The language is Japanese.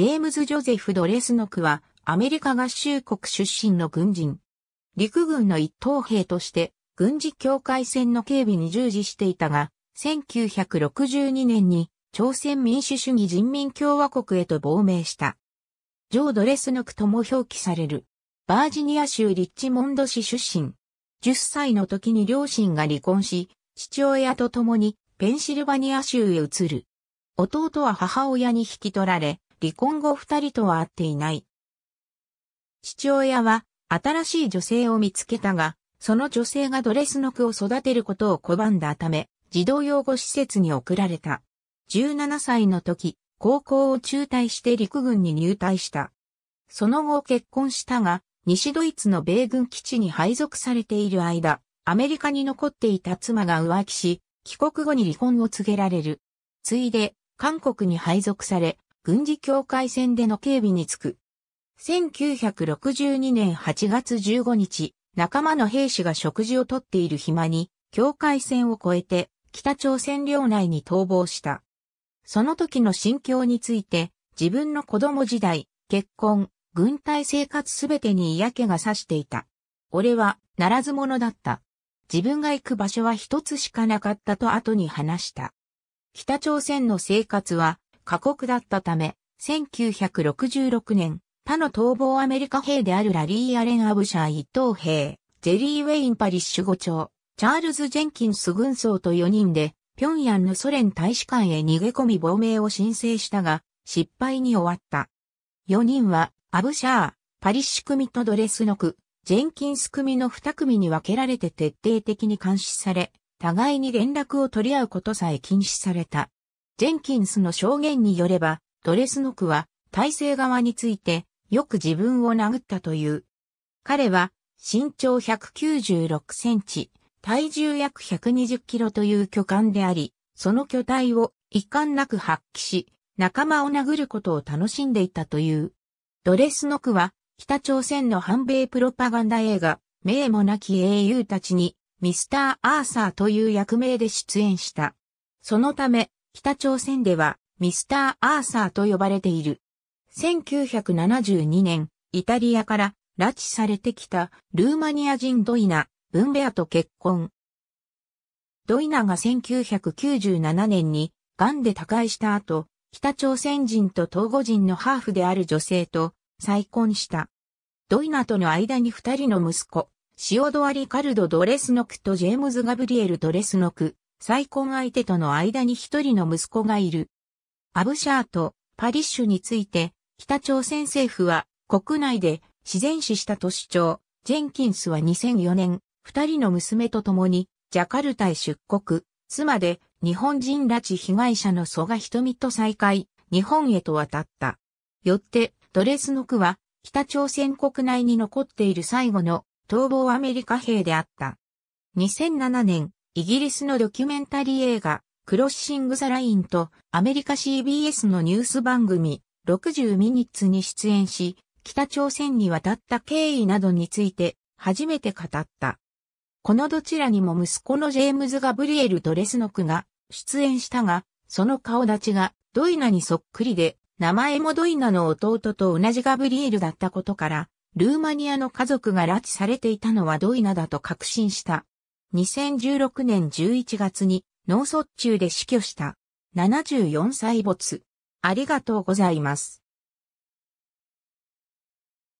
ジェームズ・ジョゼフ・ドレスノクは、アメリカ合衆国出身の軍人。陸軍の一等兵として、軍事境界線の警備に従事していたが、1962年に朝鮮民主主義人民共和国へと亡命した。ジョー・ドレスノクとも表記される。バージニア州リッチモンド市出身。10歳の時に両親が離婚し、父親と共にペンシルバニア州へ移る。弟は母親に引き取られ、離婚後二人とは会っていない。父親は新しい女性を見つけたが、その女性がドレスの句を育てることを拒んだため、児童養護施設に送られた。17歳の時、高校を中退して陸軍に入隊した。その後結婚したが、西ドイツの米軍基地に配属されている間、アメリカに残っていた妻が浮気し、帰国後に離婚を告げられる。ついで、韓国に配属され、軍事境界線での警備につく。1962年8月15日、仲間の兵士が食事をとっている暇に、境界線を越えて北朝鮮領内に逃亡した。その時の心境について、自分の子供時代、結婚、軍隊生活すべてに嫌気がさしていた。俺は、ならず者だった。自分が行く場所は一つしかなかったと後に話した。北朝鮮の生活は過酷だったため、1966年、他の逃亡アメリカ兵であるラリー・アレン・アブシャー一等兵、ジェリー・ウェイン・パリッシュ五長、チャールズ・ジェンキンス軍曹と4人で、平壌のソ連大使館へ逃げ込み亡命を申請したが、失敗に終わった。4人は、アブシャー、パリッシュ組とドレスノク、ジェンキンス組の2組に分けられて徹底的に監視され、互いに連絡を取り合うことさえ禁止された。ジェンキンスの証言によれば、ドレスノクは体制側についてよく自分を殴ったという。彼は身長196センチ、体重約120キロという巨漢であり、その巨体を遺憾なく発揮し、仲間を殴ることを楽しんでいたという。ドレスノクは北朝鮮の反米プロパガンダ映画、名もなき英雄たちにミスター・アーサーという役名で出演した。そのため、北朝鮮ではミスター・アーサーと呼ばれている。1972年、イタリアから拉致されてきたルーマニア人ドイナ、ブンベアと結婚。ドイナが1997年に癌で他界した後、北朝鮮人と東郷人のハーフである女性と再婚した。ドイナとの間に二人の息子、シオドアリカルド・ドレスノクとジェームズ・ガブリエル・ドレスノク、再婚相手との間に一人の息子がいる。アブシャーとパリッシュについて、北朝鮮政府は国内で自然死したと主張。ジェンキンスは2004年、二人の娘と共にジャカルタへ出国。妻で日本人拉致被害者の蘇我瞳と再会、日本へと渡った。よって、ドレスノクは北朝鮮国内に残っている最後の逃亡アメリカ兵であった。2007年、イギリスのドキュメンタリー映画、クロッシング・ザ・ラインとアメリカ CBS のニュース番組、60ミニッツに出演し、北朝鮮に渡った経緯などについて初めて語った。このどちらにも息子のジェームズ・ガブリエル・ドレスノクが出演したが、その顔立ちがドイナにそっくりで、名前もドイナの弟と同じガブリエルだったことから、ルーマニアの家族が拉致されていたのはドイナだと確信した。2016年11月に脳卒中で死去した74歳没。ありがとうございます。